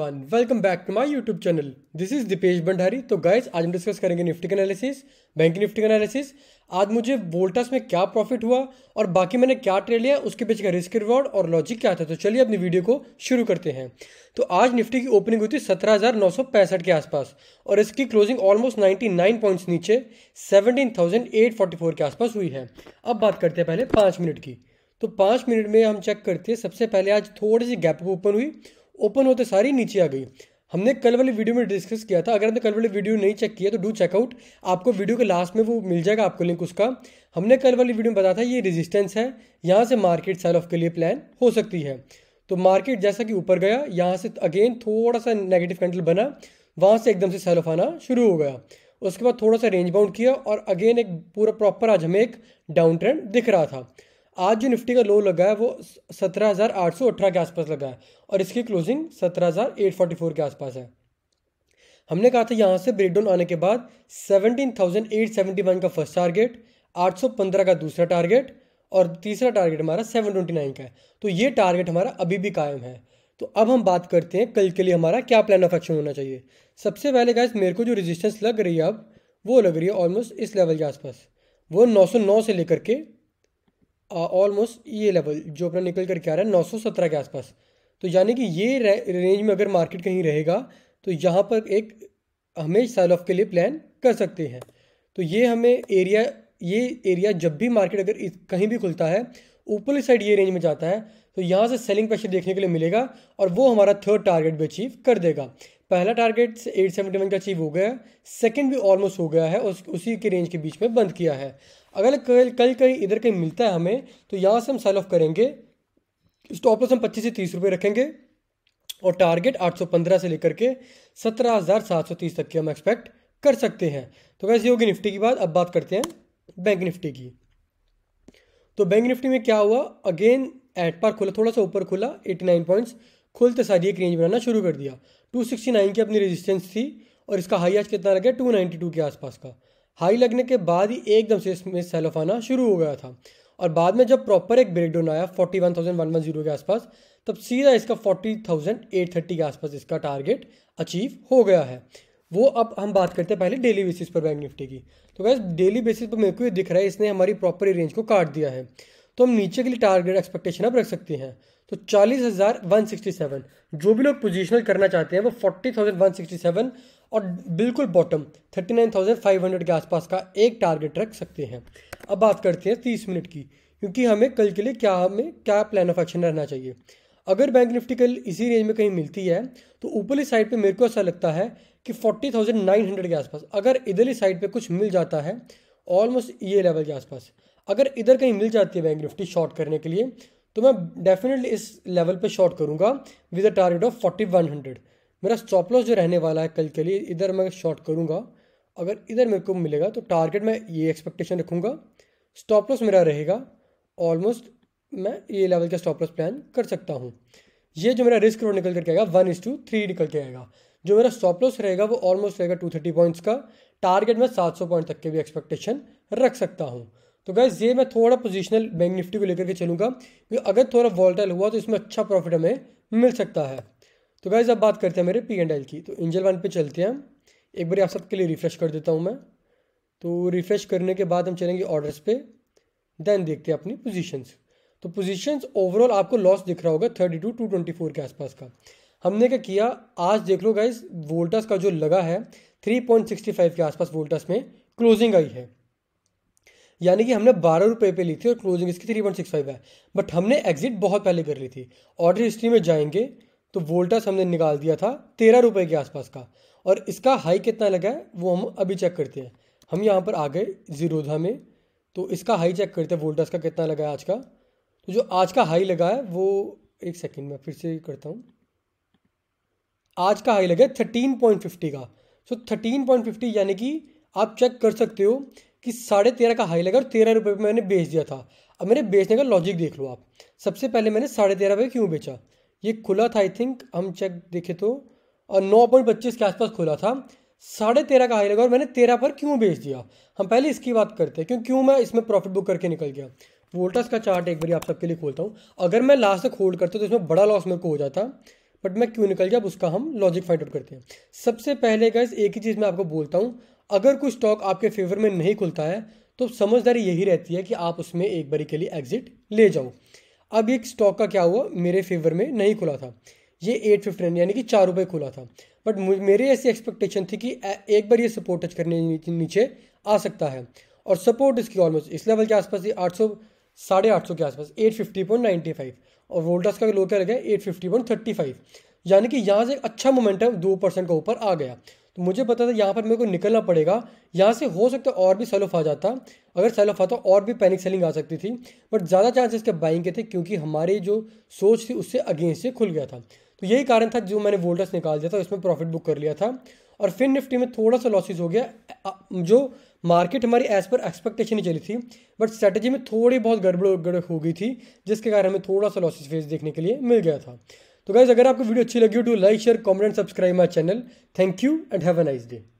everyone welcome back to my YouTube channel this is Dipesh Bhandari so guys आज हम discuss करेंगे Nifty का analysis bank Nifty का analysis आज मुझे वोल्टास में क्या प्रॉफिट हुआ और बाकी मैंने क्या ट्रेड लिया उसके पीछे का रिस्क रिवॉर्ड और लॉजिक क्या था तो चलिए अपनी वीडियो को शुरू करते हैं तो आज निफ्टी की ओपनिंग हुई थी सत्रह के आसपास और इसकी क्लोजिंग ऑलमोस्ट 99 पॉइंट्स नीचे सेवनटीन के आसपास हुई है अब बात करते हैं पहले पाँच मिनट की तो पाँच मिनट में हम चेक करते हैं सबसे पहले आज थोड़ी सी गैप ओपन हुई ओपन होते सारी नीचे आ गई हमने कल वाली वीडियो में डिस्कस किया था अगर हमने कल वाली वीडियो नहीं चेक किया तो डू चेकआउट आपको वीडियो के लास्ट में वो मिल जाएगा आपको लिंक उसका हमने कल वाली वीडियो में बताया था ये रेजिस्टेंस है यहाँ से मार्केट सेल ऑफ के लिए प्लान हो सकती है तो मार्केट जैसा कि ऊपर गया यहाँ से अगेन थोड़ा सा नेगेटिव कैंडल बना वहाँ से एकदम से सेल ऑफ आना शुरू हो गया उसके बाद थोड़ा सा रेंज बाउंड किया और अगेन एक पूरा प्रॉपर आज हमें एक डाउन ट्रेंड दिख रहा था आज जो निफ्टी का लो लगा है वो सत्रह हज़ार आठ सौ अठारह के आसपास लगा है और इसकी क्लोजिंग सत्रह हज़ार एट फोर्टी फोर के आसपास है हमने कहा था यहाँ से ब्रेकडाउन आने के बाद seventeen thousand eight seventy one का फर्स्ट टारगेट आठ सौ पंद्रह का दूसरा टारगेट और तीसरा टारगेट हमारा सेवन ट्वेंटी नाइन का है तो ये टारगेट हमारा अभी भी कायम है तो अब हम बात करते हैं कल के लिए हमारा क्या प्लान ऑफ एक्शन होना चाहिए सबसे पहले गाइज मेरे को जो रेजिस्टेंस लग रही है अब वो लग रही है ऑलमोस्ट इस लेवल के आसपास वो 909 से लेकर के ऑलमोस्ट ये लेवल जो अपना निकल कर के आ रहा है नौ सौ सत्रह के आसपास तो यानी कि ये रेंज में अगर मार्केट कहीं रहेगा तो यहाँ पर एक हमें सेल ऑफ के लिए प्लान कर सकते हैं तो ये हमें एरिया ये एरिया जब भी मार्केट अगर कहीं भी खुलता है ऊपरली साइड ये रेंज में जाता है तो यहाँ से सेलिंग प्रेशर देखने के लिए मिलेगा और वो हमारा थर्ड टारगेट भी अचीव कर देगा पहला टारगेट एट सेवेंटी वन का अचीव हो गया है सेकेंड भी ऑलमोस्ट हो गया है उस उसी के रेंज के बीच में बंद किया है अगर कल कल कहीं इधर कहीं मिलता है हमें तो यहाँ से हम सेल ऑफ करेंगे स्टॉप लॉस हम पच्चीस से तीस रुपये रखेंगे और टारगेट 815 से लेकर के 17,730 तक की हम एक्सपेक्ट कर सकते हैं तो वैसे होगी निफ्टी की बात अब बात करते हैं बैंक निफ्टी की तो बैंक निफ्टी में क्या हुआ अगेन एट पार खुला थोड़ा सा ऊपर खुला 89 पॉइंट्स खुलते सारी एक रेंज बनाना शुरू कर दिया 269 की अपनी रेजिस्टेंस थी और इसका हाई आज कितना लगा टू के आसपास का हाई लगने के बाद ही एकदम से इसमें सेल ऑफ आना शुरू हो गया था और बाद में जब प्रॉपर एक ब्रेकडाउन आया फोर्टी वन जीरो के आसपास तब सीधा इसका फोर्टी थाउजेंड एट थर्टी के आसपास इसका टारगेट अचीव हो गया है वो अब हम बात करते हैं पहले डेली बेसिस पर बैंक निफ्टी की तो वैसे डेली बेसिस पर मेरे को ये दिख रहा है इसने हमारी प्रॉपर रेंज को काट दिया है तो हम नीचे के लिए टारगेट एक्सपेक्टेशन अब रख सकते हैं तो चालीस हज़ार वन सिक्सटी सेवन जो भी लोग पोजिशनल करना चाहते हैं वो forty thousand one sixty seven और बिल्कुल bottom thirty nine thousand five hundred के आसपास का एक टारगेट रख सकते हैं अब बात करते हैं तीस मिनट की क्योंकि हमें कल के लिए क्या हमें क्या प्लान ऑफ एक्शन रहना चाहिए अगर बैंक निफ्टी कल इसी रेंज में कहीं मिलती है तो ऊपरली साइड पे मेरे को ऐसा लगता है कि फोर्टी थाउजेंड नाइन हंड्रेड के आसपास अगर इधरली साइड पे कुछ मिल जाता है ऑलमोस्ट ये लेवल के आसपास अगर इधर कहीं मिल जाती है बैंक निफ्टी शॉर्ट करने के लिए तो मैं डेफिनेटली इस लेवल पे शॉर्ट करूंगा with a target of forty one hundred मेरा स्टॉप लॉस जो रहने वाला है कल के लिए इधर मैं शॉर्ट करूंगा अगर इधर मेरे को मिलेगा तो टारगेट मैं ये एक्सपेक्टेशन रखूंगा स्टॉप लॉस मेरा रहेगा ऑलमोस्ट मैं ये लेवल का स्टॉप लॉस प्लान कर सकता हूँ ये जो मेरा रिस्क रोड निकल करके आएगा वन इज टू थ्री निकल के आएगा जो मेरा स्टॉप लॉस रहेगा वो ऑलमोस्ट रहेगा टू थर्टी पॉइंट्स का टारगेट मैं सात सौ पॉइंट तक के भी एक्सपेक्टेशन रख सकता हूँ तो गैस ये मैं थोड़ा पोजिशनल बैंक निफ्टी को लेकर के चलूँगा क्योंकि अगर थोड़ा वॉल्टाइल हुआ तो इसमें अच्छा प्रॉफिट हमें मिल सकता है तो गैस अब बात करते हैं मेरे पी एंड एल की तो इंजल वन पे चलते हैं एक बार आप सबके लिए रिफ़्रेश कर देता हूँ मैं तो रिफ़्रेश करने के बाद हम चलेंगे ऑर्डर्स पे देन देखते हैं अपनी पोजीशंस तो पोजीशंस ओवरऑल आपको लॉस दिख रहा होगा thirty two two twenty four के आसपास का हमने क्या किया आज देख लो गाइज वोल्टास का जो लगा है थ्री पॉइंट सिक्सटी फाइव के आसपास वोल्टास में क्लोजिंग आई है यानी कि हमने बारह रुपये पे ली थी और क्लोजिंग इसकी थ्री पॉइंट सिक्स फाइव है बट हमने एग्जिट बहुत पहले कर ली थी ऑर्डर हिस्ट्री में जाएंगे तो वोल्टास हमने निकाल दिया था तेरह रुपये के आसपास का और इसका हाई कितना लगा है वो हम अभी चेक करते हैं हम यहाँ पर आ गए जीरोधा में तो इसका हाई चेक करते हैं वोल्टास का कितना लगा है आज का तो जो आज का हाई लगा है वो एक सेकेंड में फिर से करता हूँ आज का हाई लगा है थर्टीन पॉइंट फिफ्टी का सो थर्टीन पॉइंट फिफ्टी यानी कि आप चेक कर सकते हो कि साढ़े तेरह का हाई लगा और तेरह रुपये पर मैंने बेच दिया था अब मेरे बेचने का लॉजिक देख लो आप सबसे पहले मैंने साढ़े तेरह रुपये क्यों बेचा ये खुला था आई थिंक हम चेक देखे तो और नौ पॉइंट पच्चीस के आसपास खुला था साढ़े तेरह का हाई लगा और मैंने तेरह पर क्यों बेच दिया हम पहले इसकी बात करते हैं क्यों क्यों मैं इसमें प्रॉफिट बुक करके निकल गया वोल्टास का चार्ट एक बार आप सबके लिए खोलता हूँ अगर मैं लास्ट तक होल्ड करता तो इसमें बड़ा लॉस मेरे को हो जाता बट मैं क्यों निकल गया अब उसका हम लॉजिक फाइंड आउट करते हैं सबसे पहले गैस एक ही चीज़ मैं आपको बोलता हूँ अगर कोई स्टॉक आपके फेवर में नहीं खुलता है तो समझदारी यही रहती है कि आप उसमें एक बारी के लिए एग्जिट ले जाओ अब एक स्टॉक का क्या हुआ मेरे फेवर में नहीं खुला था ये एट फिफ्टी यानी कि चार रुपये खुला था बट मेरे ऐसी एक्सपेक्टेशन थी कि एक बार ये सपोर्ट टच करने नीचे आ सकता है और सपोर्ट इसकी ऑलमोस्ट इस लेवल के आसपास ये आठ सौ साढ़े आठ सौ के आसपास eight fifty point ninety five और वोल्टास का लो क्या लगे eight fifty point thirty five यानी कि यहाँ से अच्छा मोमेंटम दो परसेंट का ऊपर आ गया तो मुझे पता था यहाँ पर मेरे को निकलना पड़ेगा यहाँ से हो सकता और भी सेल ऑफ आ जाता अगर सेल ऑफ आता तो और भी पैनिक सेलिंग आ सकती थी बट ज़्यादा चांसेस के बाइंग के थे क्योंकि हमारी जो सोच थी उससे अगेंस्ट से खुल गया था तो यही कारण था जो मैंने वोल्टस निकाल दिया था उसमें प्रॉफिट बुक कर लिया था और फिन निफ्टी में थोड़ा सा लॉसेज हो गया जो मार्केट हमारी एज पर एक्सपेक्टेशन ही चली थी बट स्ट्रैटेजी में थोड़ी बहुत गड़बड़ हो गई थी जिसके कारण हमें थोड़ा सा लॉसेज फेस देखने के लिए मिल गया था तो गाइज अगर आपको वीडियो अच्छी लगी हो तो like share comment subscribe my channel thank you and have a nice day